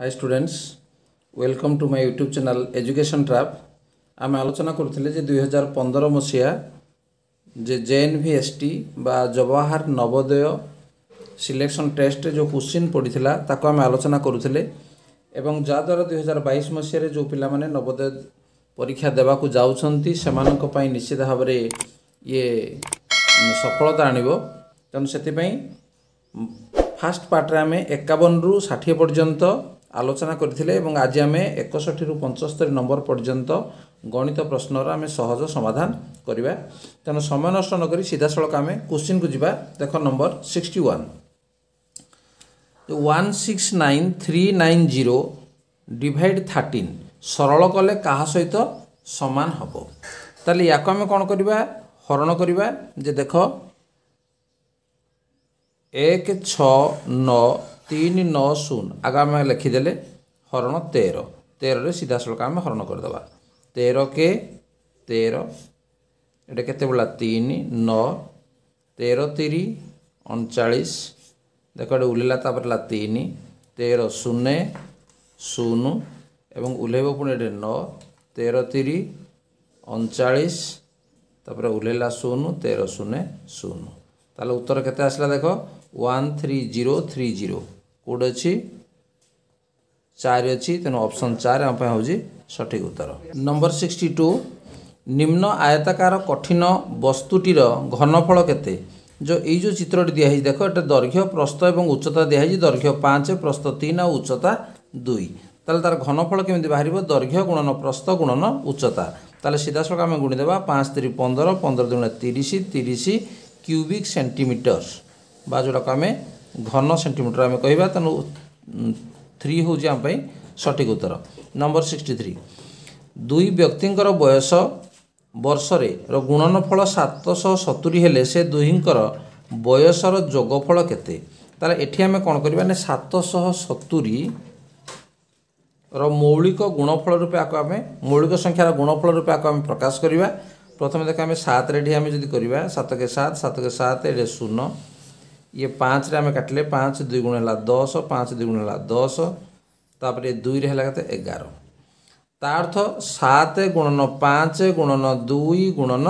high students welcome to my YouTube channel education trap ଆମେ ଆଲୋଚନା କରୁଥିଲେ ଯେ ଦୁଇ ହଜାର ପନ୍ଦର ମସିହା ଯେ ଜେ ଏନ୍ ଭି ଏସ୍ ଟି ବା ଜବାହାର ନବୋଦୟ ସିଲେକ୍ସନ୍ ଟେଷ୍ଟରେ ଯେଉଁ କୋଶ୍ଚିନ୍ ପଡ଼ିଥିଲା ତାକୁ ଆମେ ଆଲୋଚନା କରୁଥିଲେ ଏବଂ ଯାହାଦ୍ୱାରା ଦୁଇ ହଜାର ବାଇଶ ମସିହାରେ ଯେଉଁ ପିଲାମାନେ ନବୋଦୟ ପରୀକ୍ଷା ଦେବାକୁ ଯାଉଛନ୍ତି ସେମାନଙ୍କ ପାଇଁ ନିଶ୍ଚିତ ଭାବରେ ଇଏ ସଫଳତା ଆଣିବ ତେଣୁ ସେଥିପାଇଁ ଫାର୍ଷ୍ଟ ପାର୍ଟରେ ଆମେ ଏକାବନରୁ ଷାଠିଏ ପର୍ଯ୍ୟନ୍ତ ଆଲୋଚନା କରିଥିଲେ ଏବଂ ଆଜି ଆମେ ଏକଷଠିରୁ ପଞ୍ଚସ୍ତରୀ ନମ୍ବର ପର୍ଯ୍ୟନ୍ତ ଗଣିତ ପ୍ରଶ୍ନର ଆମେ ସହଜ ସମାଧାନ କରିବା ତେଣୁ ସମୟ ନଷ୍ଟ ନକରି ସିଧାସଳଖ ଆମେ କୋଶ୍ଚିନ୍କୁ ଯିବା ଦେଖ number sixty one one six nine three nine zero divide thirteen ସରଳ କଲେ କାହା ସହିତ ସମାନ ହେବ ତାହେଲେ ୟାକୁ ଆମେ କ'ଣ କରିବା ହରଣ କରିବା ଯେ ଦେଖ ଏକ ଛଅ ନଅ ତିନି ନଅ ଶୂନ ଆଗ ଆମେ ଲେଖିଦେଲେ ହରଣ ତେର ତେରରେ ସିଧାସଳଖ ଆମେ ହରଣ କରିଦେବା ତେର କେ ତେର ଏଇଟା କେତେ ପଡ଼ିଲା ତିନି ନଅ ତେର ତିରି ଅଣଚାଳିଶ ଦେଖ ଏଠି ଓହ୍ଲେଇଲା ତାପରେ ହେଲା ତିନି ତେର ଶୂନ ଶୂନ ଏବଂ ଓହ୍ଲେଇବ ପୁଣି ଏଠି ନଅ ତେର ତିରି ଅଣଚାଳିଶ ତାପରେ ଓହ୍ଲେଇଲା ଶୂନ ତେର ଶୂନ ଶୂନ ତାହେଲେ ଉତ୍ତର କେତେ ଆସିଲା ଦେଖ one three zero three zero କେଉଁଠି ଅଛି ଚାରି ଅଛି ତେଣୁ ଅପସନ୍ ଚାରି ଆମ ପାଇଁ ହେଉଛି ସଠିକ୍ ଉତ୍ତର ନମ୍ବର ସିକ୍ସଟି ଟୁ ନିମ୍ନ ଆୟତାକାର କଠିନ ବସ୍ତୁଟିର ଘନଫଳ କେତେ ଯେଉଁ ଏଇ ଯେଉଁ ଚିତ୍ରଟି ଦିଆହେଇଛି ଦେଖ ଏଟା ଦୈର୍ଘ୍ୟ ପ୍ରସ୍ତ ଏବଂ ଉଚ୍ଚତା ଦିଆହେଇଛି ଦୈର୍ଘ୍ୟ ପାଞ୍ଚ ପ୍ରସ୍ତ ତିନି ଆଉ ଉଚ୍ଚତା ଦୁଇ ତାହେଲେ ତା'ର ଘନଫଳ କେମିତି ବାହାରିବ ଦୈର୍ଘ୍ୟ ଗୁଣନ ପ୍ରସ୍ତ ଗୁଣନ ଉଚ୍ଚତା ତାହେଲେ ସିଧାସଳଖ ଆମେ ଗୁଣିଦେବା ପାଞ୍ଚ ତିରି ପନ୍ଦର ପନ୍ଦର ଦୁଗୁଣା ତିରିଶ ତିରିଶ କ୍ୟୁବିକ୍ ସେଣ୍ଟିମିଟର ବା ଯେଉଁଟାକୁ ଆମେ ଘନ ସେଣ୍ଟିମିଟର ଆମେ କହିବା ତେଣୁ ଥ୍ରୀ ହେଉଛି ଆମ ପାଇଁ ସଠିକ୍ ଉତ୍ତର ନମ୍ବର ସିକ୍ସଟି ଥ୍ରୀ ଦୁଇ ବ୍ୟକ୍ତିଙ୍କର ବୟସ ବର୍ଷରେ ର ଗୁଣନଫଳ ସାତଶହ ସତୁରୀ ହେଲେ ସେ ଦୁହିଁଙ୍କର ବୟସର ଯୋଗଫଳ କେତେ ତାହେଲେ ଏଠି ଆମେ କ'ଣ କରିବା ନା ସାତଶହ ସତୁରୀ ର ମୌଳିକ ଗୁଣଫଳ ରୂପେ ଆକୁ ଆମେ ମୌଳିକ ସଂଖ୍ୟାର ଗୁଣଫଳ ରୂପେ ଆକୁ ଆମେ ପ୍ରକାଶ କରିବା ପ୍ରଥମେ ଦେଖ ଆମେ ସାତରେ ଏଠି ଆମେ ଯଦି କରିବା ସାତକେ ସାତ ସାତକେ ସାତ ଏଠି ଶୂନ ଇଏ ପାଞ୍ଚରେ ଆମେ କାଟିଲେ ପାଞ୍ଚ ଦୁଇଗୁଣ ହେଲା ଦଶ ପାଞ୍ଚ ଦୁଇଗୁଣ ହେଲା ଦଶ ତାପରେ ଦୁଇରେ ହେଲା କେତେ ଏଗାର ତା ଅର୍ଥ ସାତ ଗୁଣନ ପାଞ୍ଚ ଗୁଣନ ଦୁଇ ଗୁଣନ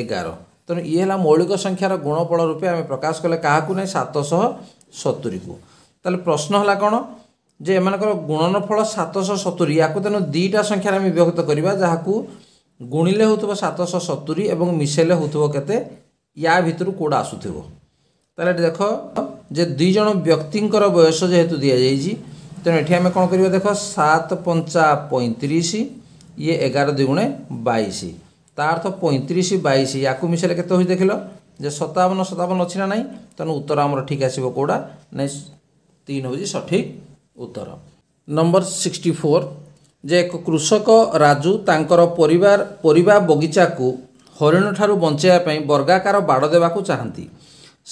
ଏଗାର ତେଣୁ ଇଏ ହେଲା ମୌଳିକ ସଂଖ୍ୟାର ଗୁଣଫଳ ରୂପେ ଆମେ ପ୍ରକାଶ କଲେ କାହାକୁ ନାହିଁ ସାତଶହ ସତୁରିକୁ ତାହେଲେ ପ୍ରଶ୍ନ ହେଲା କ'ଣ ଯେ ଏମାନଙ୍କର ଗୁଣନଫଳ ସାତଶହ ସତୁରି ୟାକୁ ତେଣୁ ଦୁଇଟା ସଂଖ୍ୟାରେ ଆମେ ବିଭକ୍ତ କରିବା ଯାହାକୁ ଗୁଣିଲେ ହେଉଥିବ ସାତଶହ ସତୁରି ଏବଂ ମିଶେଇଲେ ହେଉଥିବ କେତେ ୟା ଭିତରୁ କେଉଁଟା ଆସୁଥିବ তাহলে এটি দেখ যে দুই জন ব্যক্তিঙ্কর বয়স যেহেতু দিয়েছি তেমন এটি আমি কম করবা দেখ সাত পঞ্চা পঁয়ত্রিশ ইয়ে এগার দুগুণে বাইশ তা অর্থ পঁয়ত্রিশ বাইশ ইয়াকু মিশালে কত হয়ে দেখিল যে সতাবন সতাবন অছি না তেমন উত্তর আমার ঠিক আসবে কোটা না তিন হচ্ছে সঠিক উত্তর নম্বর সিক্সটি ফোর যে এক কৃষক রাজু তাঁকর পরিবার পরিবা বগিচাকু ঠার বঞ্চাইয়া বর্গাকার বাড় দেওয়া চাহান্তি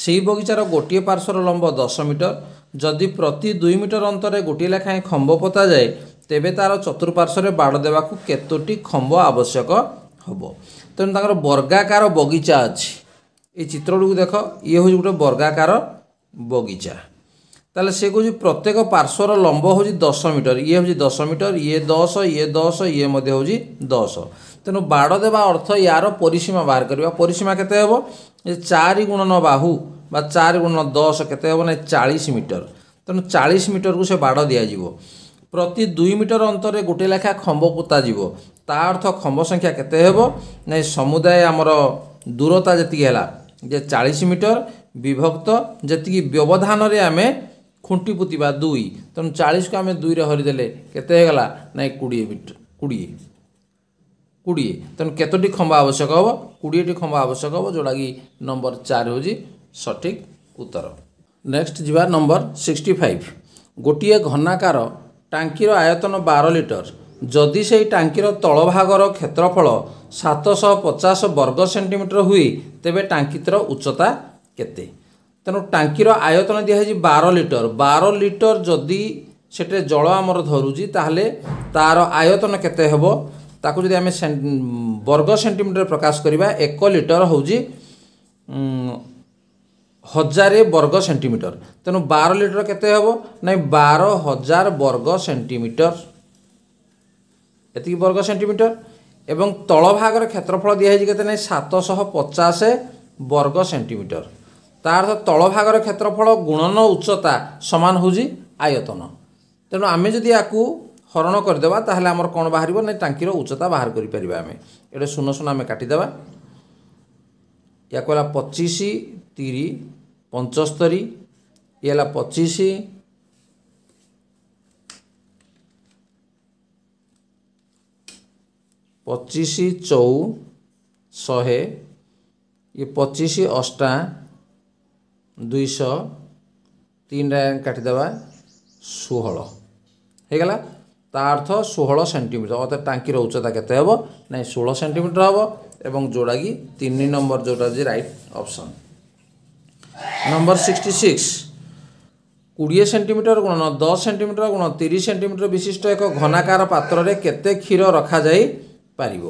ସେହି ବଗିଚାର ଗୋଟିଏ ପାର୍ଶ୍ୱର ଲମ୍ବ ଦଶ ମିଟର ଯଦି ପ୍ରତି ଦୁଇ ମିଟର ଅନ୍ତରେ ଗୋଟିଏ ଲେଖାଏଁ ଖମ୍ବ ପୋତାଯାଏ ତେବେ ତା'ର ଚତୁଃପାର୍ଶ୍ୱରେ ବାଡ଼ ଦେବାକୁ କେତୋଟି ଖମ୍ବ ଆବଶ୍ୟକ ହେବ ତେଣୁ ତାଙ୍କର ବର୍ଗାକାର ବଗିଚା ଅଛି ଏଇ ଚିତ୍ରଟିକୁ ଦେଖ ଇଏ ହେଉଛି ଗୋଟେ ବର୍ଗାକାର ବଗିଚା ତାହେଲେ ସେ କହୁଛି ପ୍ରତ୍ୟେକ ପାର୍ଶ୍ୱର ଲମ୍ବ ହେଉଛି ଦଶ ମିଟର ଇଏ ହେଉଛି ଦଶ ମିଟର ଇଏ ଦଶ ଇଏ ଦଶ ଇଏ ମଧ୍ୟ ହେଉଛି ଦଶ ତେଣୁ ବାଡ଼ ଦେବା ଅର୍ଥ ୟାର ପରିସୀମା ବାହାର କରିବା ପରିସୀମା କେତେ ହେବ ଏ ଚାରି ଗୁଣନ ବାହୁ ବା ଚାରି ଗୁଣନ ଦଶ କେତେ ହେବ ନାହିଁ ଚାଳିଶ ମିଟର ତେଣୁ ଚାଳିଶ ମିଟରକୁ ସେ ବାଡ଼ ଦିଆଯିବ ପ୍ରତି ଦୁଇ ମିଟର ଅନ୍ତରେ ଗୋଟିଏ ଲେଖା ଖମ୍ବ ପୋତାଯିବ ତା ଅର୍ଥ ଖମ୍ବ ସଂଖ୍ୟା କେତେ ହେବ ନା ସମୁଦାୟ ଆମର ଦୂରତା ଯେତିକି ହେଲା ଯେ ଚାଳିଶ ମିଟର ବିଭକ୍ତ ଯେତିକି ବ୍ୟବଧାନରେ ଆମେ ଖୁଣ୍ଟି ପୋତିବା ଦୁଇ ତେଣୁ ଚାଳିଶକୁ ଆମେ ଦୁଇରେ ହରିଦେଲେ କେତେ ହେଇଗଲା ନାଇଁ କୋଡ଼ିଏ ମିଟର କୋଡ଼ିଏ କୋଡ଼ିଏ ତେଣୁ କେତୋଟି ଖମ୍ବ ଆବଶ୍ୟକ ହେବ କୋଡ଼ିଏଟି ଖମ୍ବ ଆବଶ୍ୟକ ହେବ ଯେଉଁଟାକି ନମ୍ବର ଚାରି ହେଉଛି ସଠିକ୍ ଉତ୍ତର ନେକ୍ସଟ ଯିବା ନମ୍ବର ସିକ୍ସଟି ଫାଇଭ୍ ଗୋଟିଏ ଘନାକାର ଟାଙ୍କିର ଆୟତନ ବାର ଲିଟର ଯଦି ସେହି ଟାଙ୍କିର ତଳଭାଗର କ୍ଷେତ୍ରଫଳ ସାତଶହ ପଚାଶ ବର୍ଗ ସେଣ୍ଟିମିଟର ହୁଏ ତେବେ ଟାଙ୍କିର ଉଚ୍ଚତା କେତେ ତେଣୁ ଟାଙ୍କିର ଆୟତନ ଦିଆହେଇଛି ବାର ଲିଟର ବାର ଲିଟର ଯଦି ସେଠାରେ ଜଳ ଆମର ଧରୁଛି ତାହେଲେ ତା'ର ଆୟତନ କେତେ ହେବ ତାକୁ ଯଦି ଆମେ ବର୍ଗ ସେଣ୍ଟିମିଟର ପ୍ରକାଶ କରିବା ଏକ ଲିଟର ହେଉଛି ହଜାରେ ବର୍ଗ ସେଣ୍ଟିମିଟର ତେଣୁ ବାର ଲିଟର କେତେ ହେବ ନାଇଁ ବାର ହଜାର ବର୍ଗ ସେଣ୍ଟିମିଟର ଏତିକି ବର୍ଗ ସେଣ୍ଟିମିଟର ଏବଂ ତଳ ଭାଗର କ୍ଷେତ୍ରଫଳ ଦିଆହେଇଛି କେତେ ନାହିଁ ସାତଶହ ପଚାଶ ବର୍ଗ ସେଣ୍ଟିମିଟର ତା ଅର୍ଥ ତଳ ଭାଗର କ୍ଷେତ୍ରଫଳ ଗୁଣନ ଉଚ୍ଚତା ସମାନ ହେଉଛି ଆୟତନ ତେଣୁ ଆମେ ଯଦି ୟାକୁ ହରଣ କରିଦେବା ତାହେଲେ ଆମର କ'ଣ ବାହାରିବ ନା ଟାଙ୍କିର ଉଚ୍ଚତା ବାହାର କରିପାରିବା ଆମେ ଏଇଟା ଶୂନ ଶୂନ ଆମେ କାଟିଦେବା ୟାକୁ ହେଲା ପଚିଶ ତିରି ପଞ୍ଚସ୍ତରୀ ଇଏ ହେଲା ପଚିଶ ପଚିଶ ଚଉ ଶହେ ଇଏ ପଚିଶ ଅଷ୍ଟା ଦୁଇଶହ ତିନିଟା କାଟିଦେବା ଷୋହଳ ହେଇଗଲା ତା ଅର୍ଥ ଷୋହଳ ସେଣ୍ଟିମିଟର ଅର୍ଥାৎ ଟାଙ୍କିର ଉଚ୍ଚତା କେତେ ହେବ ନାଇଁ ଷୋହଳ ସେଣ୍ଟିମିଟର ହେବ ଏବଂ ଯେଉଁଟାକି ତିନି ନମ୍ବର ଯେଉଁଟା ହେଉଛି right option number sixty six କୋଡ଼ିଏ ସେଣ୍ଟିମିଟର ଗୁଣ ଦଶ ସେଣ୍ଟିମିଟର ଗୁଣ ତିରିଶ ସେଣ୍ଟିମିଟର ବିଶିଷ୍ଟ ଏକ ଘନାକାର ପାତ୍ରରେ କେତେ କ୍ଷୀର ରଖାଯାଇ ପାରିବ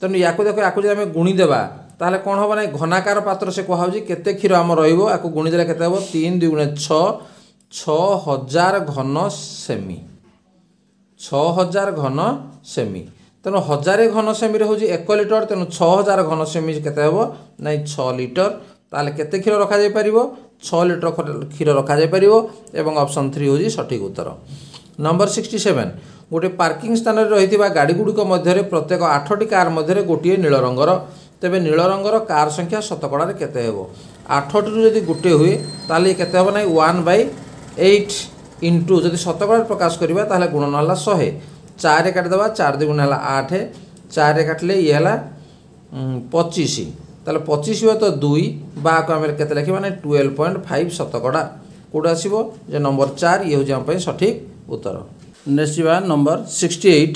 ତେଣୁ ୟାକୁ ଦେଖ ୟାକୁ ଯଦି ଆମେ ଗୁଣିଦେବା ତାହେଲେ କ'ଣ ହେବ ନାହିଁ ଘନାକାର ପାତ୍ର ସେ କୁହାହେଉଛି କେତେ କ୍ଷୀର ଆମ ରହିବ ୟାକୁ ଗୁଣିଦେଲେ କେତେ ହେବ ତିନି ଦୁଇ ଗୁଣେ ଛଅ ଛଅ ହଜାର ଘନ ସେମି ଛଅ ହଜାର ଘନ ସେମି ତେଣୁ ହଜାରେ ଘନ ସେମିରେ ହେଉଛି ଏକ ଲିଟର ତେଣୁ ଛଅ ହଜାର ଘନ ସେମି କେତେ ହେବ ନାଇଁ ଛଅ ଲିଟର ତାହେଲେ କେତେ କ୍ଷୀର ରଖାଯାଇପାରିବ ଛଅ ଲିଟର କ୍ଷୀର ରଖାଯାଇପାରିବ ଏବଂ ଅପସନ୍ ଥ୍ରୀ ହେଉଛି ସଠିକ୍ ଉତ୍ତର ନମ୍ବର ସିକ୍ସଟି ସେଭେନ୍ ଗୋଟେ ପାର୍କିଂ ସ୍ଥାନରେ ରହିଥିବା ଗାଡ଼ିଗୁଡ଼ିକ ମଧ୍ୟରେ ପ୍ରତ୍ୟେକ ଆଠଟି କାର୍ ମଧ୍ୟରେ ଗୋଟିଏ ନୀଳ ରଙ୍ଗର ତେବେ ନୀଳ ରଙ୍ଗର କାର୍ ସଂଖ୍ୟା ଶତକଡ଼ାରେ କେତେ ହେବ ଆଠଟିରୁ ଯଦି ଗୋଟିଏ ହୁଏ ତାହେଲେ କେତେ ହେବ ନାହିଁ ୱାନ୍ ବାଇ ଏଇଟ୍ ইন্টু যদি শতকড়া প্রকাশ করা তাহলে গুণন হল শহে চারে কাটিদেবা চার দুগুণ হল আঠ চারে কাটলে ইয়ে হল পঁচিশ তাহলে পঁচিশ হয়ে তো দুই বা আমি কেতে লেখি মানে টুয়েলভ পয়েন্ট ফাইভ শতকড়া কোটা আসব যে নম্বর চার ইয়ে হচ্ছে আমি সঠিক উত্তর নেক্সট যা নম্বর সিক্সটি এইট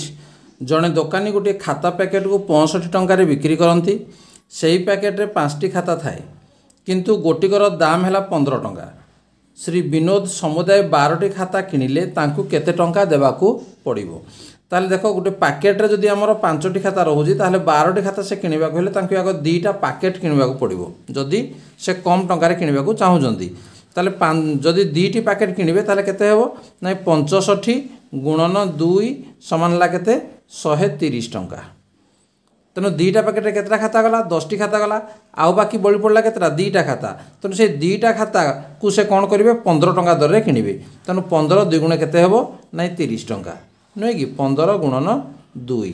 জনে দোকানী গোটিয়ে খাতা প্যাকেটକୁ পঁয়ষঠি ଟଙ୍କାରେ ବିକ୍ରି କରନ୍ତି ସେହି ପ୍ୟାକେଟରେ ପାଞ୍ଚଟି ଖାତା ଥାଏ କିନ୍ତୁ ଗୋଟିକର ଦାମ୍ ହେଲା ପନ୍ଦର ଟଙ୍କା ଶ୍ରୀ ବିନୋଦ ସମୁଦାୟ ବାରଟି ଖାତା କିଣିଲେ ତାଙ୍କୁ କେତେ ଟଙ୍କା ଦେବାକୁ ପଡ଼ିବ ତାହେଲେ ଦେଖ ଗୋଟେ ପ୍ୟାକେଟ୍ରେ ଯଦି ଆମର ପାଞ୍ଚଟି ଖାତା ରହୁଛି ତାହେଲେ ବାରଟି ଖାତା ସେ କିଣିବାକୁ ହେଲେ ତାଙ୍କୁ ଆଗ ଦୁଇଟା ପ୍ୟାକେଟ୍ କିଣିବାକୁ ପଡ଼ିବ ଯଦି ସେ କମ୍ ଟଙ୍କାରେ କିଣିବାକୁ ଚାହୁଁଛନ୍ତି ତାହେଲେ ଯଦି ଦୁଇଟି ପ୍ୟାକେଟ୍ କିଣିବେ ତାହେଲେ କେତେ ହେବ ନାଇଁ ପଞ୍ଚଷଠି ଗୁଣନ ଦୁଇ ସମାନ ହେଲା କେତେ ଶହେ ତିରିଶ ଟଙ୍କା ତେଣୁ ଦୁଇଟା ପ୍ୟାକେଟ୍ରେ କେତେଟା ଖାତା ଗଲା ଦଶଟି ଖାତା ଗଲା ଆଉ ବାକି ବଳି ପଡ଼ିଲା କେତେଟା ଦୁଇଟା ଖାତା ତେଣୁ ସେ ଦୁଇଟା ଖାତାକୁ ସେ କ'ଣ କରିବେ ପନ୍ଦର ଟଙ୍କା ଦରରେ କିଣିବେ ତେଣୁ ପନ୍ଦର ଦୁଇ ଗୁଣ କେତେ ହେବ ନାଇଁ ତିରିଶ ଟଙ୍କା ନୁହେଁ କି ପନ୍ଦର ଗୁଣନ ଦୁଇ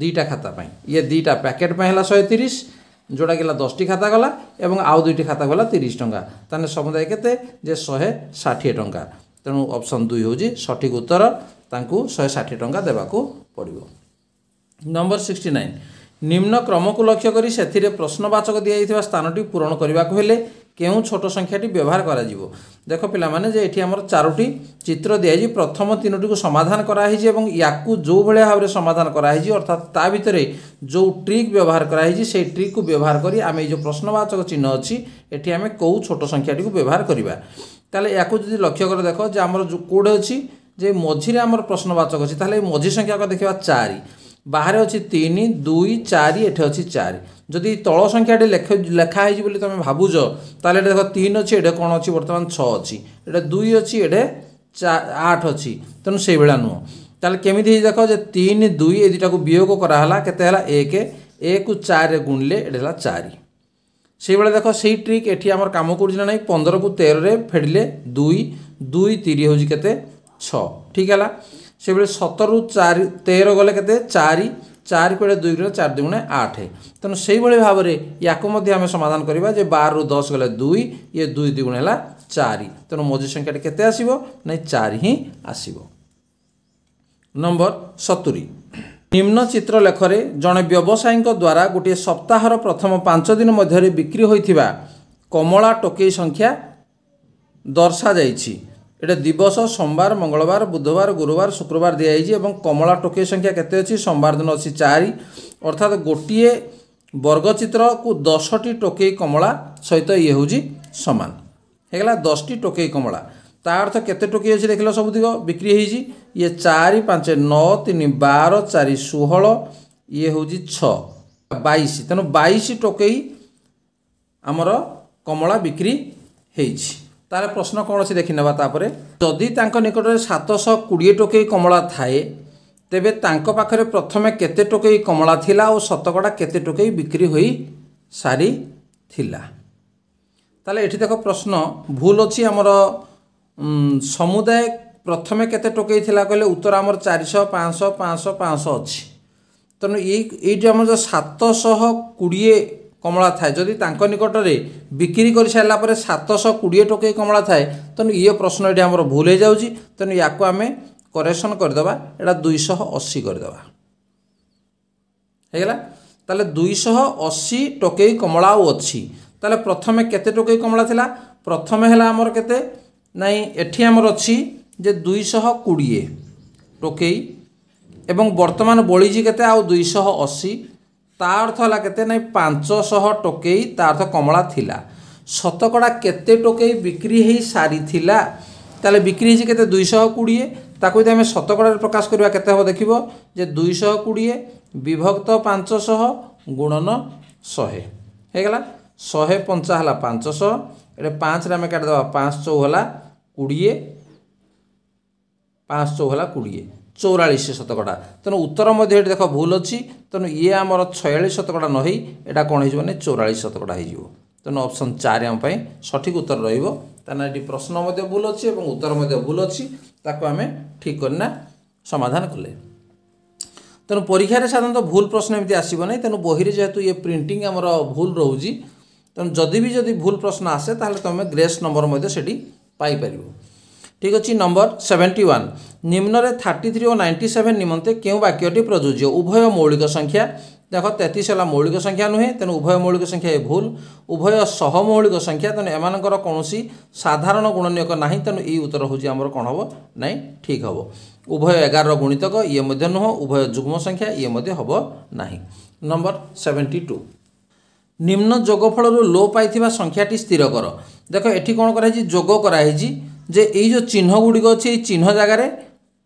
ଦୁଇଟା ଖାତା ପାଇଁ ଇଏ ଦୁଇଟା ପ୍ୟାକେଟ୍ ପାଇଁ ହେଲା ଶହେ ତିରିଶ ଯେଉଁଟାକି ହେଲା ଦଶଟି ଖାତା ଗଲା ଏବଂ ଆଉ ଦୁଇଟି ଖାତା ଗଲା ତିରିଶ ଟଙ୍କା ତାହେଲେ ସମୁଦାୟ କେତେ ଯେ ଶହେ ଷାଠିଏ ଟଙ୍କା ତେଣୁ ଅପସନ୍ ଦୁଇ ହେଉଛି ସଠିକ୍ ଉତ୍ତର ତାଙ୍କୁ ଶହେ ଷାଠିଏ ଟଙ୍କା ଦେବାକୁ ପଡ଼ିବ ନମ୍ବର ସିକ୍ସଟି ନାଇନ୍ নিম্ন ক্রমকু লক্ষ্য করে সেথিরে প্রশ্নবাচক দিয়ে স্থানটি পূরণ করা হলে কেউ ছোট সংখ্যাটি ব্যবহার করা যাব দেখ মানে যে এটি আমার চারোটি চিত্র দিয়েছি প্রথম তিনোটি সমাধান করা হয়েছে এবং ইয়াকু যেভাবে ভাবে সমাধান করা হয়েছে অর্থাৎ তা ভিতরে যে ট্রিক ব্যবহার করা হয়েছে সেই ট্রিক ব্যবহার করে আমি এই যে প্রশ্নবাচক চিহ্ন অছি এটি আমি কেউ ছোট সংখ্যাটি ব্যবহার করা তাহলে ইয়াকু যদি লক্ষ্য করে দেখ যে আমার কোড অছি যে মঝিরে আমার প্রশ্নবাচক অছি তাহলে এই মঝি সংখ্যাকে দেখা চারি ବାହାରେ ଅଛି ତିନି ଦୁଇ ଚାରି ଏଠି ଅଛି ଚାରି ଯଦି ତଳ ସଂଖ୍ୟାଟି ଲେଖା ହେଇଛି ବୋଲି ତୁମେ ଭାବୁଛ ତାହେଲେ ଏଠି ଦେଖ ତିନି ଅଛି ଏଠି କ'ଣ ଅଛି ବର୍ତ୍ତମାନ ଛଅ ଅଛି ଏଠି ଦୁଇ ଅଛି ଏଠି ଆଠ ଅଛି ତେଣୁ ସେଇଭଳିଆ ନୁହଁ ତାହେଲେ କେମିତି ହେଇଛି ଦେଖ ଯେ ତିନି ଦୁଇ ଏ ଦୁଇଟାକୁ ବିୟୋଗ କରାହେଲା କେତେ ହେଲା ଏକ ଏକୁ ଚାରିରେ ଗୁଣିଲେ ଏଠି ହେଲା ଚାରି ସେଇଭଳିଆ ଦେଖ ସେଇ ଟ୍ରିକ୍ ଏଠି ଆମର କାମ କରୁଛି ନା ନାହିଁ ପନ୍ଦରକୁ ତେରରେ ଫେଡ଼ିଲେ ଦୁଇ ଦୁଇ ତିରି ହେଉଛି କେତେ ଛଅ ଠିକ୍ ହେଲା ସେଭଳି ସତରରୁ ଚାରି ତେର ଗଲେ କେତେ ଚାରି ଚାରି କୋଡ଼ିଏ ଦୁଇ କୋଡ଼ିଏ ଚାରି ଦୁଇ ଗୁଣେ ଆଠ ତେଣୁ ସେହିଭଳି ଭାବରେ ୟାକୁ ମଧ୍ୟ ଆମେ ସମାଧାନ କରିବା ଯେ ବାରରୁ ଦଶ ଗଲେ ଦୁଇ ଇଏ ଦୁଇ ଦୁଇ ଦୁଗୁଣ ହେଲା ଚାରି ତେଣୁ ମଝି ସଂଖ୍ୟାଟି କେତେ ଆସିବ ନାଇଁ ଚାରି ହିଁ ଆସିବ ନମ୍ବର ସତୁରି ନିମ୍ନ ଚିତ୍ର ଲେଖରେ ଜଣେ ବ୍ୟବସାୟୀଙ୍କ ଦ୍ୱାରା ଗୋଟିଏ ସପ୍ତାହର ପ୍ରଥମ ପାଞ୍ଚ ଦିନ ମଧ୍ୟରେ ବିକ୍ରି ହୋଇଥିବା କମଳା ଟୋକେଇ ସଂଖ୍ୟା ଦର୍ଶାଯାଇଛି ଏଇଟା ଦିବସ ସୋମବାର ମଙ୍ଗଳବାର ବୁଧବାର ଗୁରୁବାର ଶୁକ୍ରବାର ଦିଆହେଇଛି ଏବଂ କମଳା ଟୋକେଇ ସଂଖ୍ୟା କେତେ ଅଛି ସୋମବାର ଦିନ ଅଛି ଚାରି ଅର୍ଥାତ୍ ଗୋଟିଏ ବର୍ଗଚିତ୍ରକୁ ଦଶଟି ଟୋକେଇ କମଳା ସହିତ ଇଏ ହେଉଛି ସମାନ ହେଇଗଲା ଦଶଟି ଟୋକେଇ କମଳା ତା ଅର୍ଥ କେତେ ଟୋକେଇ ଅଛି ଦେଖିଲ ସବୁ ବିକ୍ରି ହେଇଛି ଇଏ ଚାରି ପାଞ୍ଚ ନଅ ତିନି ବାର ଚାରି ଷୋହଳ ଇଏ ହେଉଛି ଛଅ ବାଇଶ ତେଣୁ ବାଇଶ ଟୋକେଇ ଆମର କମଳା ବିକ୍ରି ହେଇଛି ତାହେଲେ ପ୍ରଶ୍ନ କ'ଣ ଅଛି ଦେଖିନେବା ତାପରେ ଯଦି ତାଙ୍କ ନିକଟରେ ସାତଶହ କୋଡ଼ିଏ ଟୋକେଇ କମଳା ଥାଏ ତେବେ ତାଙ୍କ ପାଖରେ ପ୍ରଥମେ କେତେ ଟୋକେଇ କମଳା ଥିଲା ଓ ଶତକଡ଼ା କେତେ ଟୋକେଇ ବିକ୍ରି ହୋଇ ସାରିଥିଲା ତାହେଲେ ଏଠି ଦେଖ ପ୍ରଶ୍ନ ଭୁଲ ଅଛି ଆମର ସମୁଦାୟ ପ୍ରଥମେ କେତେ ଟୋକେଇ ଥିଲା କହିଲେ ଉତ୍ତର ଆମର ଚାରିଶହ ପାଞ୍ଚଶହ ପାଞ୍ଚଶହ ପାଞ୍ଚଶହ ଅଛି ତେଣୁ ଏଇ ଏଇଠି ଆମର ଯେଉଁ ସାତଶହ କୋଡ଼ିଏ কমলা থাকে যদি তাঁক নিকটরে বিক্রি করে সারা পরে সাতশহ কোড়িয়ে টোকেই কমলা থাকে তেমন ইয়ে প্রশ্ন এটি আমার ভুল হয়ে যাচ্ছি তেমন ইয়াকু আমি করেকশন করেদেবা এটা দুইশহ অশী করেদেবা হয়ে গেলা তাহলে দুইশহ অশী টোকেই কমলা অছি তাহলে প্রথমে কেতে টোকেই কমলা লা প্রথমে হল আমার কেতে নাই এটি আমার অছি যে দুইশহ কোড়িয়ে টোকেই এবং বর্তমান বলিজি কেতে আউ দুইশহ অশী ତା ଅର୍ଥ ହେଲା କେତେ ନାଇଁ ପାଞ୍ଚଶହ ଟୋକେଇ ତା ଅର୍ଥ କମଳା ଥିଲା ଶତକଡ଼ା କେତେ ଟୋକେଇ ବିକ୍ରି ହେଇ ସାରିଥିଲା ତାହେଲେ ବିକ୍ରି ହେଇଛି କେତେ ଦୁଇଶହ କୋଡ଼ିଏ ତାକୁ ଯଦି ଆମେ ଶତକଡ଼ାରେ ପ୍ରକାଶ କରିବା କେତେ ହେବ ଦେଖିବ ଯେ ଦୁଇଶହ କୋଡ଼ିଏ ବିଭକ୍ତ ପାଞ୍ଚଶହ ଗୁଣନ ଶହେ ହେଇଗଲା ଶହେ ପଞ୍ଚା ହେଲା ପାଞ୍ଚଶହ ଏଠି ପାଞ୍ଚରେ ଆମେ କାଟିଦେବା ପାଞ୍ଚ ଚଉ ହେଲା କୋଡ଼ିଏ ପାଞ୍ଚ ଚଉ ହେଲା କୋଡ଼ିଏ চৌরাশ শতকড়া তেমন উত্তর মধ্যে এটি দেখ ভুল অছি তেমন ইয়ে আমার ছয়াশ শতকড়া নহে এটা কোণ হয়ে মানে চৌরাশ শতকড়া হয়ে যাব তেমন অপশন চারি আমি সঠিক উত্তর রহব তাহলে এটি প্রশ্ন ভুল অছি এবং উত্তর ভুল অছি তাকে আমি ঠিক করে না সমাধান কলে তেমন পরীক্ষায় সাধারণত ভুল প্রশ্ন এমনি আসব না তেমন বহিরে যেহেতু ইয়ে প্রিটিং আমার ভুল রয়েছে তেমন যদি বি যদি ভুল প্রশ্ন আসে তাহলে তুমি গ্রেস নম্বর সেটি পাইপার ଠିକ୍ ଅଛି ନମ୍ବର ସେଭେଣ୍ଟି ୱାନ୍ ନିମ୍ନରେ ଥାର୍ଟି ଥ୍ରୀ ଓ ନାଇଣ୍ଟି ସେଭେନ୍ ନିମନ୍ତେ କେଉଁ ବାକ୍ୟଟି ପ୍ରଯୁଜ୍ୟ ଉଭୟ ମୌଳିକ ସଂଖ୍ୟା ଦେଖ ତେତିଶ ହେଲା ମୌଳିକ ସଂଖ୍ୟା ନୁହେଁ ତେଣୁ ଉଭୟ ମୌଳିକ ସଂଖ୍ୟା ଏ ଭୁଲ ଉଭୟ ଶହ ମୌଳିକ ସଂଖ୍ୟା ତେଣୁ ଏମାନଙ୍କର କୌଣସି ସାଧାରଣ ଗୁଣନୀୟକ ନାହିଁ ତେଣୁ ଏଇ ଉତ୍ତର ହେଉଛି ଆମର କ'ଣ ହେବ ନାହିଁ ଠିକ୍ ହେବ ଉଭୟ ଏଗାରର ଗୁଣିତକ ଇଏ ମଧ୍ୟ ନୁହଁ ଉଭୟ ଯୁଗ୍ମ ସଂଖ୍ୟା ଇଏ ମଧ୍ୟ ହେବ ନାହିଁ ନମ୍ବର ସେଭେଣ୍ଟି ଟୁ ନିମ୍ନ ଯୋଗ ଫଳରୁ ଲୋ ପାଇଥିବା ସଂଖ୍ୟାଟି ସ୍ଥିର କର ଦେଖ ଏଠି କ'ଣ କରାହେଇଛି ଯୋଗ କରାହେଇଛି যে এই যে চিহ্ন গুড়িক অছে এই চিহ্ন জায়গায়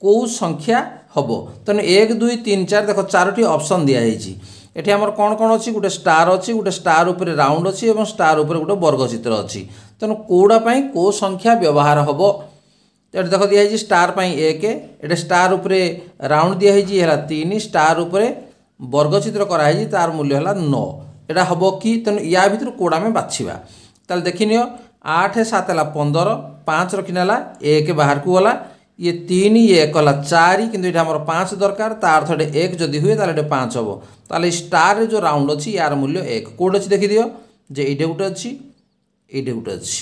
কেউ সংখ্যা হব তেমন এক দুই তিন চার দেখ চারোটি অপসন দিয়া যাইছি এটি আমার কোণ কোণ অছি গোটে স্টার অছি গোটে স্টার উপরে রাউন্ড অছি এবং স্টার উপরে গোটে বর্গচিত্র অছি তেমন কোটা পাই কো সংখ্যা ব্যবহার হব এটি দেখ দিয়া হয়েছে স্টার পাই এক এটা স্টার উপরে রাউন্ড দিয়া হয়েছে হল তিন স্টার উপরে বর্গচিত্র করা হয়েছে তার মূল্য হল ন এটা হব কি তেমন ইয়া ভিতর কোড আমি বাছিবা তাহলে দেখি নিও ଆଠ ସାତ ହେଲା ପନ୍ଦର ପାଞ୍ଚ ରଖିନେ ହେଲା ଏକ ବାହାରକୁ ଗଲା ଇଏ ତିନି ଇଏ ଏକ ହେଲା ଚାରି କିନ୍ତୁ ଏଠି ଆମର ପାଞ୍ଚ ଦରକାର ତା ଅର୍ଥ ଏଠି ଏକ ଯଦି ହୁଏ ତାହେଲେ ଏଠି ପାଞ୍ଚ ହେବ ତାହେଲେ ଷ୍ଟାରରେ ଯେଉଁ ରାଉଣ୍ଡ ଅଛି ୟାର ମୂଲ୍ୟ ଏକ କେଉଁଠି ଅଛି ଦେଖିଦିଅ ଯେ ଏଇଟା ଗୋଟେ ଅଛି ଏଇଟା ଗୋଟେ ଅଛି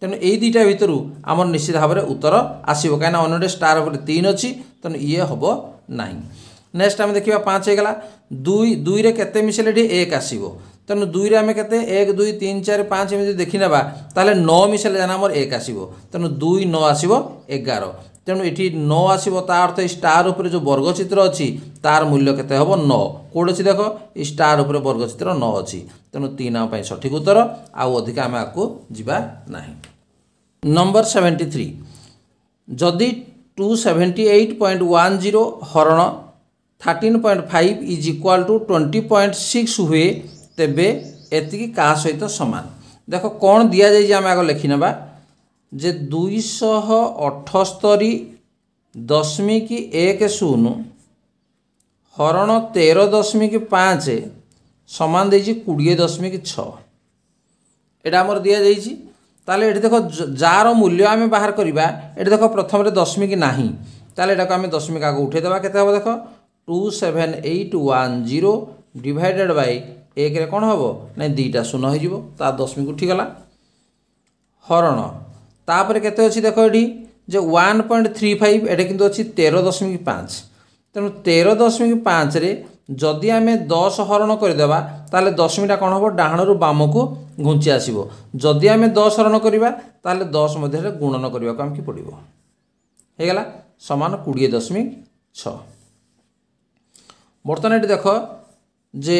ତେଣୁ ଏଇ ଦୁଇଟା ଭିତରୁ ଆମର ନିଶ୍ଚିତ ଭାବରେ ଉତ୍ତର ଆସିବ କାହିଁକିନା ଅନ୍ୟଟେ ଷ୍ଟାର ଉପରେ ତିନି ଅଛି ତେଣୁ ଇଏ ହେବ ନାହିଁ ନେକ୍ସଟ ଆମେ ଦେଖିବା ପାଞ୍ଚ ହେଇଗଲା ଦୁଇ ଦୁଇରେ କେତେ ମିଶିଲେ ଏଠି ଏକ ଆସିବ তেমন দুইরে আমি কেতে এক দুই তিন চারি পাঁচ এমনি যদি দেখি নেবা তাহলে ন মিশালে জানা আমার এক আসব তেমন দুই ন আসব এগারো তেমন এটি ন আসব তা অর্থ স্টার উপরে যে বর্গচিত্র অছি তার মূল্য কেতে হব ন কোড় অছি দেখ স্টার উপরে বর্গচিত্র ন অছি তেমন তিন আমি সঠিক উত্তর আউ অধিকা আমি আকু যা না নম্বর সেভেন্টি থ্রি যদি two seventy eight point one zero হরণ thirteen point five is equal to twenty point six হুয়ে ତେବେ ଏତିକି କାହା ସହିତ ସମାନ ଦେଖ କ'ଣ ଦିଆଯାଇଛି ଆମେ ଆଗ ଲେଖିନେବା ଯେ ଦୁଇଶହ ଅଠସ୍ତରୀ ଦଶମିକ ଏକ ଶୂନ ହରଣ ତେର ଦଶମିକ ପାଞ୍ଚ ସମାନ ଦେଇଛି କୋଡ଼ିଏ ଦଶମିକ ଛଅ ଏଇଟା ଆମର ଦିଆଯାଇଛି ତାହେଲେ ଏଠି ଦେଖ ଯାହାର ମୂଲ୍ୟ ଆମେ ବାହାର କରିବା ଏଠି ଦେଖ ପ୍ରଥମରେ ଦଶମିକ ନାହିଁ ତାହେଲେ ଏଟାକୁ ଆମେ ଦଶମିକ ଆଗ ଉଠାଇଦେବା କେତେ ହେବ ଦେଖ two seven eight one zero divided by ଏକରେ କ'ଣ ହେବ ନାଇଁ ଦୁଇଟା ଶୂନ ହୋଇଯିବ ତା ଦଶମିକ ଉଠିଗଲା ହରଣ ତାପରେ କେତେ ଅଛି ଦେଖ ଏଠି ଯେ ୱାନ୍ ପଏଣ୍ଟ ଥ୍ରୀ ଫାଇଭ ଏଇଟା କିନ୍ତୁ ଅଛି ତେର ଦଶମିକ ପାଞ୍ଚ ତେଣୁ ତେର ଦଶମିକ ପାଞ୍ଚରେ ଯଦି ଆମେ ଦଶ ହରଣ କରିଦେବା ତାହେଲେ ଦଶମିକଟା କ'ଣ ହେବ ଡାହାଣରୁ ବାମକୁ ଘୁଞ୍ଚି ଆସିବ ଯଦି ଆମେ ଦଶ ହରଣ କରିବା ତାହେଲେ ଦଶ ମଧ୍ୟରେ ଗୁଣନ କରିବାକୁ ଆମକୁ ପଡ଼ିବ ହେଇଗଲା ସମାନ କୋଡ଼ିଏ ଦଶମିକ ଛଅ ବର୍ତ୍ତମାନ ଏଠି ଦେଖ ଯେ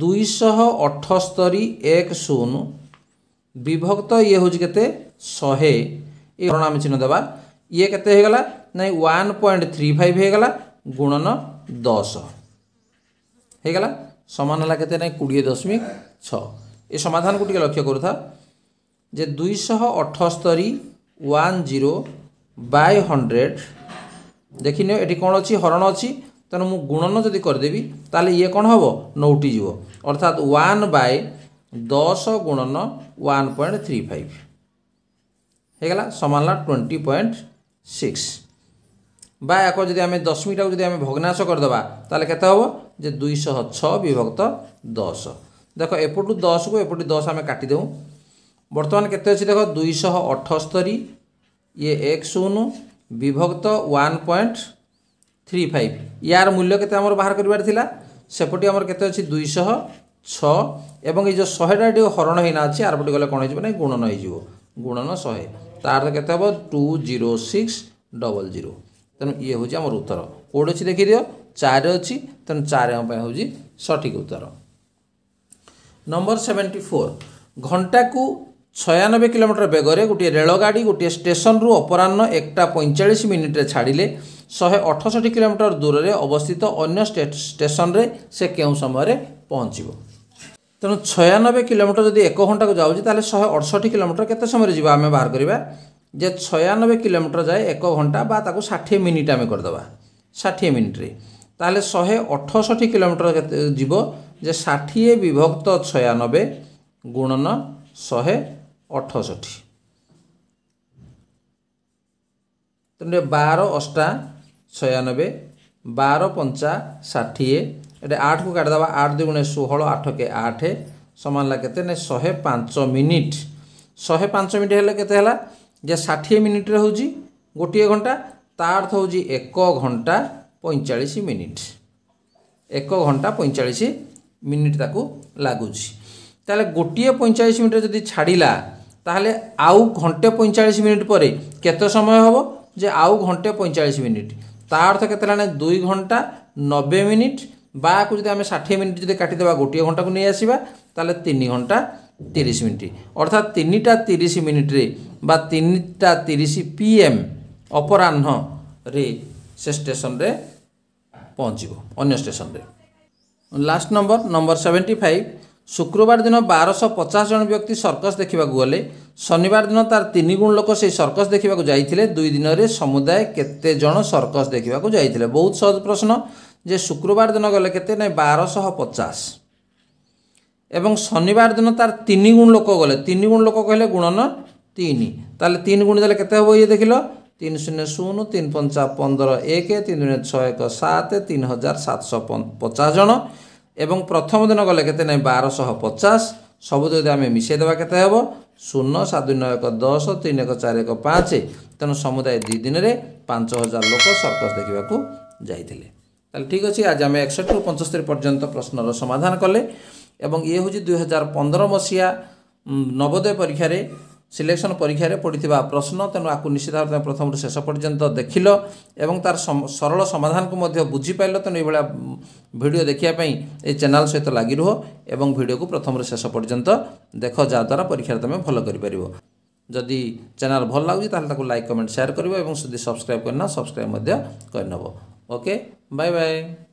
ଦୁଇଶହ ଅଠସ୍ତରି ଏକ ଶୂନ ବିଭକ୍ତ ଇଏ ହେଉଛି କେତେ ଶହେ ଏ ଘରଣ ଆମେ ଚିହ୍ନ ଦେବା ଇଏ କେତେ ହେଇଗଲା ନାଇଁ ୱାନ୍ ପଏଣ୍ଟ ଥ୍ରୀ ଫାଇଭ୍ ହେଇଗଲା ଗୁଣନ ଦଶ ହେଇଗଲା ସମାନ ହେଲା କେତେ ନାହିଁ କୋଡ଼ିଏ ଦଶମିକ ଛଅ ଏ ସମାଧାନକୁ ଟିକେ ଲକ୍ଷ୍ୟ କରୁଥା ଯେ ଦୁଇଶହ ଅଠସ୍ତରି ୱାନ୍ ଜିରୋ ବାଇ ହଣ୍ଡ୍ରେଡ଼ ଦେଖିନିଅ ଏଠି କ'ଣ ଅଛି ହରଣ ଅଛି ତେଣୁ ମୁଁ ଗୁଣନ ଯଦି କରିଦେବି ତାହେଲେ ଇଏ କ'ଣ ହେବ ନଉଟିଯିବ ଅର୍ଥାତ୍ ୱାନ୍ ବାଏ ଦଶ ଗୁଣନ ୱାନ୍ ପଏଣ୍ଟ ଥ୍ରୀ ଫାଇଭ୍ ହେଇଗଲା ସମାନ ହେଲା ଟ୍ୱେଣ୍ଟି ପଏଣ୍ଟ ସିକ୍ସ বা ଏକ ଯଦି ଆମେ ଦଶମୀଟାକୁ ଯଦି ଆମେ ଭଗ୍ନାଂଶ କରିଦେବା ତାହେଲେ କେତେ ହେବ ଯେ ଦୁଇଶହ ଛଅ ବିଭକ୍ତ ଦଶ ଦେଖ ଏପଟୁ ଦଶକୁ ଏପଟୁ ଦଶ ଆମେ କାଟିଦେଉ ବର୍ତ୍ତମାନ କେତେ ଅଛି ଦେଖ ଦୁଇଶହ ଅଠସ୍ତରୀ ଇଏ ଏକ ଶୂନ ବିଭକ୍ତ ୱାନ୍ ପଏଣ୍ଟ থ্রি ফাইভ ইয়ার মূল্য কেতে আমার বাহার করবার লা সেপটি আমার কেতে অছি দুইশহ ছ এবং এই যে শহেটা এটি হরণ হয়ে না আছে আরপটি গেলে কোণ হয়ে না গুণন হয়ে যাব গুণন শহে তার কেতে হব two zero six double zero তেমন ইয়ে হচ্ছে আমার উত্তর কোড অছি দেখি দিও চারে অছি তেমন চারে হচ্ছে সঠিক উত্তর নম্বর সেভেন্টি ফোর ঘণ্টাকু ছয়ানবে কিলোমিটার বেগরে গোটিয়ে রেলগাড়ি গোটিয়ে স্টেসনরু অপরাহ্ন একটা পঁয়চাশ মিনিটে ছাড়লে ଶହେ ଅଠଷଠି କିଲୋମିଟର ଦୂରରେ ଅବସ୍ଥିତ ଅନ୍ୟ ଷ୍ଟେସନରେ ସେ କେଉଁ ସମୟରେ ପହଞ୍ଚିବ ତେଣୁ ଛୟାନବେ କିଲୋମିଟର ଯଦି ଏକ ଘଣ୍ଟାକୁ ଯାଉଛି ତାହେଲେ ଶହେ ଅଠଷଠି କିଲୋମିଟର କେତେ ସମୟରେ ଯିବା ଆମେ ବାହାର କରିବା ଯେ ଛୟାନବେ କିଲୋମିଟର ଯାଏ ଏକ ଘଣ୍ଟା ବା ତାକୁ ଷାଠିଏ ମିନିଟ୍ ଆମେ କରିଦେବା ଷାଠିଏ ମିନିଟ୍ରେ ତାହେଲେ ଶହେ ଅଠଷଠି କିଲୋମିଟର କେତେ ଯିବ ଯେ ଷାଠିଏ ବିଭକ୍ତ ଛୟାନବେ ଗୁଣନ ଶହେ ଅଠଷଠି ତେଣୁ ବାର ଅଷ୍ଟା ছয়ানবে বার পঞ্চা ষাঠিয়ে এটা আটকু কাটিদেবা আট দুগুণে ষোহল আঠকে আঠ সমান হল কেতে না শহে পাঁচ মিনিট শহে পাঁচ মিনিট হলে কেতে হল যে ষাঠিয়ে মিনিটরে হচ্ছে গোটিয়ে ঘণ্টা তা অর্থ হচ্ছে এক ঘণ্টা পঁয়চাশ মিনিট এক ঘণ্টা পঁয়চাশ মিনিট তাকে লাগুছি তাহলে গোটিয়ে পঁয়চাশ মিনিট যদি ছাড়া তাহলে আউ ঘণ্টে পঁয়চাশ মিনিট পরে কত সময় হব যে আউ ঘণ্টে পঁয়চাশ মিনিট ତା ଅର୍ଥ କେତେ ହେଲାଣି ଦୁଇ ଘଣ୍ଟା ନବେ ମିନିଟ୍ ବାକୁ ଯଦି ଆମେ ଷାଠିଏ ମିନିଟ୍ ଯଦି କାଟିଦେବା ଗୋଟିଏ ଘଣ୍ଟାକୁ ନେଇ ଆସିବା ତାହେଲେ ତିନି ଘଣ୍ଟା ତିରିଶ ମିନିଟ୍ ଅର୍ଥାତ୍ ତିନିଟା ତିରିଶ ମିନିଟ୍ରେ ବା ତିନିଟା ତିରିଶ ପି ଏମ୍ ଅପରାହ୍ନରେ ସେ ଷ୍ଟେସନରେ ପହଞ୍ଚିବ ଅନ୍ୟ ଷ୍ଟେସନରେ last number number seventy five ଶୁକ୍ରବାର ଦିନ ବାରଶହ ପଚାଶ ଜଣ ବ୍ୟକ୍ତି ସର୍କସ୍ ଦେଖିବାକୁ ଗଲେ ଶନିବାର ଦିନ ତାର ତିନି ଗୁଣ ଲୋକ ସେଇ ସର୍କସ୍ ଦେଖିବାକୁ ଯାଇଥିଲେ ଦୁଇ ଦିନରେ ସମୁଦାୟ କେତେ ଜଣ ସର୍କସ୍ ଦେଖିବାକୁ ଯାଇଥିଲେ ବହୁତ ସହଜ ପ୍ରଶ୍ନ ଯେ ଶୁକ୍ରବାର ଦିନ ଗଲେ କେତେ ନାଇଁ ବାରଶହ ପଚାଶ ଏବଂ ଶନିବାର ଦିନ ତାର ତିନି ଗୁଣ ଲୋକ ଗଲେ ତିନି ଗୁଣ ଲୋକ କହିଲେ ଗୁଣନ ତିନି ତାହେଲେ ତିନି ଗୁଣ ଦେଲେ କେତେ ହେବ ଇଏ ଦେଖିଲ ତିନି ଶୂନ୍ୟ ଶୂନ ତିନି ପଞ୍ଚା ପନ୍ଦର ଏକ ତିନି ଦୁଇରେ ଛଅ ଏକ ସାତ ତିନି ହଜାର ସାତଶହ ପଚାଶ ଜଣ ଏବଂ ପ୍ରଥମ ଦିନ ଗଲେ କେତେ ନାହିଁ ବାରଶହ ପଚାଶ ସବୁ ଯଦି ଆମେ ମିଶାଇଦେବା କେତେ ହେବ শূন্য সাত দুই নয় এক দশ তিন এক চারি এক ପାଞ୍ଚ ତେଣୁ ସମୁଦାୟ ଦୁଇ ଦିନରେ ପାଞ୍ଚ ହଜାର ଲୋକ ସର୍କସ୍ ଦେଖିବାକୁ ଯାଇଥିଲେ ତାହେଲେ ଠିକ୍ ଅଛି ଆଜି ଆମେ ଏକଷଠିରୁ ପଞ୍ଚସ୍ତରୀ ପର୍ଯ୍ୟନ୍ତ ପ୍ରଶ୍ନର ସମାଧାନ କଲେ ଏବଂ ଇଏ ହେଉଛି ଦୁଇ ହଜାର ପନ୍ଦର ମସିହା ନବୋଦୟ ପରୀକ୍ଷାରେ ସିଲେକ୍ସନ୍ ପରୀକ୍ଷାରେ ପଡ଼ିଥିବା ପ୍ରଶ୍ନ ତେଣୁ ଆକୁ ନିଶ୍ଚିତ ଭାବରେ ତୁମେ ପ୍ରଥମରୁ ଶେଷ ପର୍ଯ୍ୟନ୍ତ ଦେଖିଲ ଏବଂ ତା'ର ସରଳ ସମାଧାନକୁ ମଧ୍ୟ ବୁଝିପାରିଲ ତେଣୁ ଏଇଭଳିଆ ଭିଡ଼ିଓ ଦେଖିବା ପାଇଁ ଏଇ ଚ୍ୟାନେଲ୍ ସହିତ ଲାଗି ରୁହ ଏବଂ ଭିଡ଼ିଓକୁ ପ୍ରଥମରୁ ଶେଷ ପର୍ଯ୍ୟନ୍ତ ଦେଖ ଯାହାଦ୍ୱାରା ପରୀକ୍ଷାରେ ତୁମେ ଭଲ କରିପାରିବ ଯଦି ଚ୍ୟାନେଲ୍ ଭଲ ଲାଗୁଛି ତାହେଲେ ତାକୁ ଲାଇକ୍ କମେଣ୍ଟ ସେୟାର କରିବ ଏବଂ ଯଦି ସବସ୍କ୍ରାଇବ୍ କରିନ ସବସ୍କ୍ରାଇବ୍ ମଧ୍ୟ କରିନେବ ଓକେ ବାଏ ବାଏ